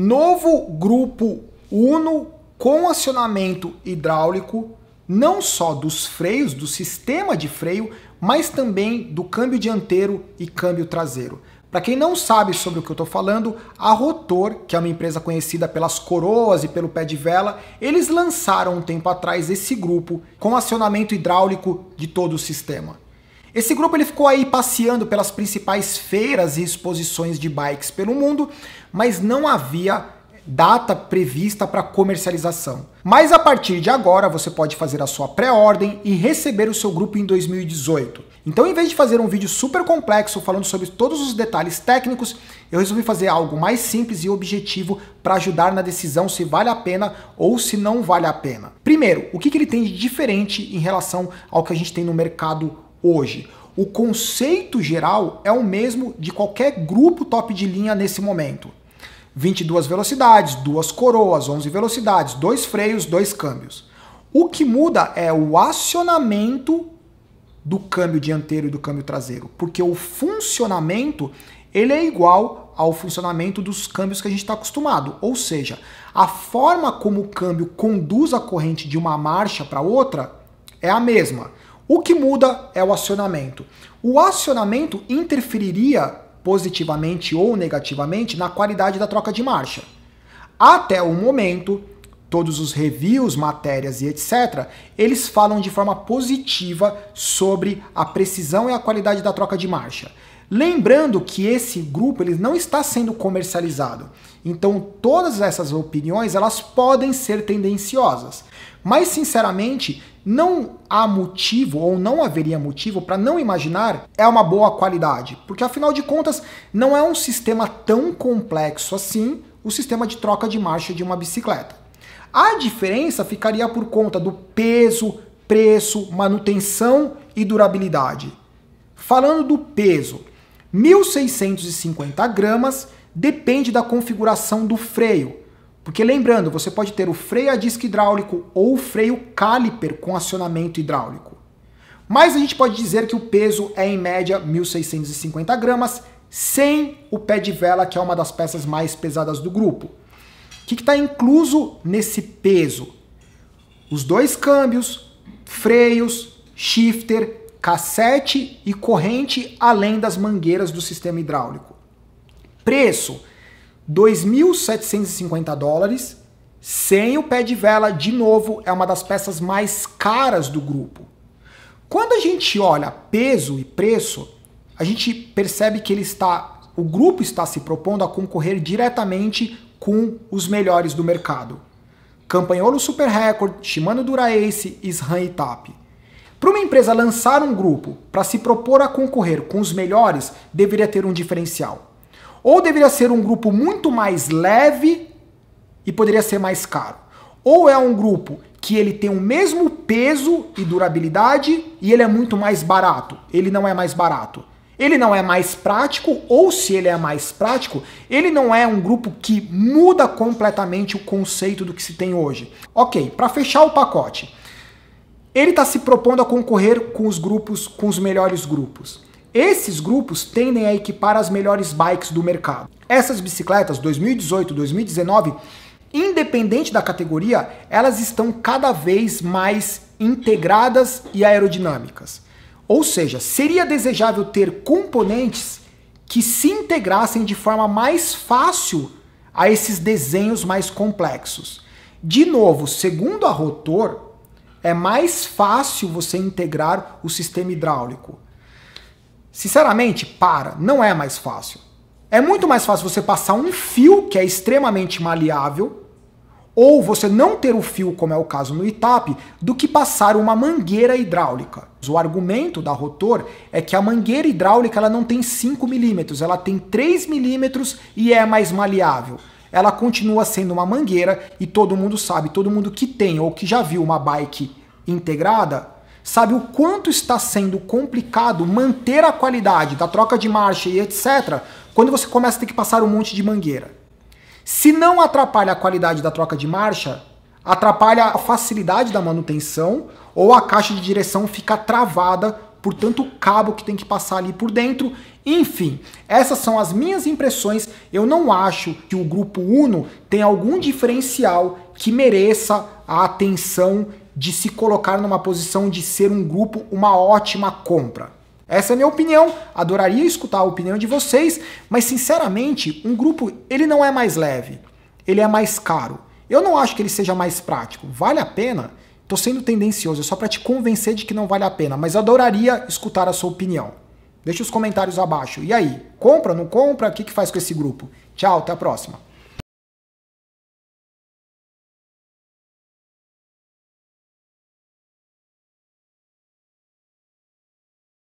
Novo grupo Uno com acionamento hidráulico, não só dos freios, do sistema de freio, mas também do câmbio dianteiro e câmbio traseiro. Para quem não sabe sobre o que eu estou falando, a Rotor, que é uma empresa conhecida pelas coroas e pelo pé de vela, eles lançaram um tempo atrás esse grupo com acionamento hidráulico de todo o sistema. Esse grupo ele ficou aí passeando pelas principais feiras e exposições de bikes pelo mundo, mas não havia data prevista para comercialização. Mas a partir de agora você pode fazer a sua pré-ordem e receber o seu grupo em 2018. Então, em vez de fazer um vídeo super complexo falando sobre todos os detalhes técnicos, eu resolvi fazer algo mais simples e objetivo para ajudar na decisão se vale a pena ou se não vale a pena. Primeiro, o que, que ele tem de diferente em relação ao que a gente tem no mercado hoje. O conceito geral é o mesmo de qualquer grupo top de linha nesse momento. 22 velocidades, duas coroas, 11 velocidades, dois freios, dois câmbios. O que muda é o acionamento do câmbio dianteiro e do câmbio traseiro, porque o funcionamento ele é igual ao funcionamento dos câmbios que a gente está acostumado. Ou seja, a forma como o câmbio conduz a corrente de uma marcha para outra é a mesma. O que muda é o acionamento. O acionamento interferiria positivamente ou negativamente na qualidade da troca de marcha. Até o momento, todos os reviews, matérias e etc., eles falam de forma positiva sobre a precisão e a qualidade da troca de marcha. Lembrando que esse grupo ele não está sendo comercializado. Então todas essas opiniões elas podem ser tendenciosas. Mas sinceramente, não há motivo ou não haveria motivo para não imaginar é uma boa qualidade, porque afinal de contas não é um sistema tão complexo assim o sistema de troca de marcha de uma bicicleta. A diferença ficaria por conta do peso, preço, manutenção e durabilidade. Falando do peso, 1650 gramas depende da configuração do freio. Porque lembrando, você pode ter o freio a disco hidráulico ou o freio caliper com acionamento hidráulico. Mas a gente pode dizer que o peso é em média 1650 gramas, sem o pé de vela, que é uma das peças mais pesadas do grupo. O que está incluso nesse peso? Os dois câmbios, freios, shifter, cassete e corrente além das mangueiras do sistema hidráulico. Preço: 2.750 dólares, sem o pé de vela, de novo, é uma das peças mais caras do grupo. Quando a gente olha peso e preço, a gente percebe que ele está, o grupo está se propondo a concorrer diretamente com os melhores do mercado. Campanholo Super Record, Shimano Dura Ace, Sran e TAP. Para uma empresa lançar um grupo para se propor a concorrer com os melhores, deveria ter um diferencial. Ou deveria ser um grupo muito mais leve e poderia ser mais caro. Ou é um grupo que ele tem o mesmo peso e durabilidade e ele é muito mais barato. Ele não é mais barato. Ele não é mais prático, ou se ele é mais prático, ele não é um grupo que muda completamente o conceito do que se tem hoje. Ok, para fechar o pacote, ele está se propondo a concorrer com os grupos, com os melhores grupos. Esses grupos tendem a equipar as melhores bikes do mercado. Essas bicicletas 2018, 2019, independente da categoria, elas estão cada vez mais integradas e aerodinâmicas. Ou seja, seria desejável ter componentes que se integrassem de forma mais fácil a esses desenhos mais complexos. De novo, segundo a Rotor, é mais fácil você integrar o sistema hidráulico. Sinceramente, para, não é mais fácil. É muito mais fácil você passar um fio que é extremamente maleável, ou você não ter o fio, como é o caso no ITAP, do que passar uma mangueira hidráulica. O argumento da Rotor é que a mangueira hidráulica ela não tem 5 milímetros, ela tem 3 milímetros e é mais maleável. Ela continua sendo uma mangueira e todo mundo sabe, todo mundo que tem ou que já viu uma bike integrada, sabe o quanto está sendo complicado manter a qualidade da troca de marcha e etc. quando você começa a ter que passar um monte de mangueira. Se não atrapalha a qualidade da troca de marcha, atrapalha a facilidade da manutenção ou a caixa de direção fica travada por tanto cabo que tem que passar ali por dentro. Enfim, essas são as minhas impressões. Eu não acho que o grupo Uno tem algum diferencial que mereça a atenção de se colocar numa posição de ser um grupo uma ótima compra. Essa é a minha opinião, adoraria escutar a opinião de vocês, mas sinceramente, um grupo ele não é mais leve, ele é mais caro. Eu não acho que ele seja mais prático. Vale a pena? Tô sendo tendencioso, é só para te convencer de que não vale a pena, mas adoraria escutar a sua opinião. Deixa os comentários abaixo. E aí, compra, não compra? O que, que faz com esse grupo? Tchau, até a próxima.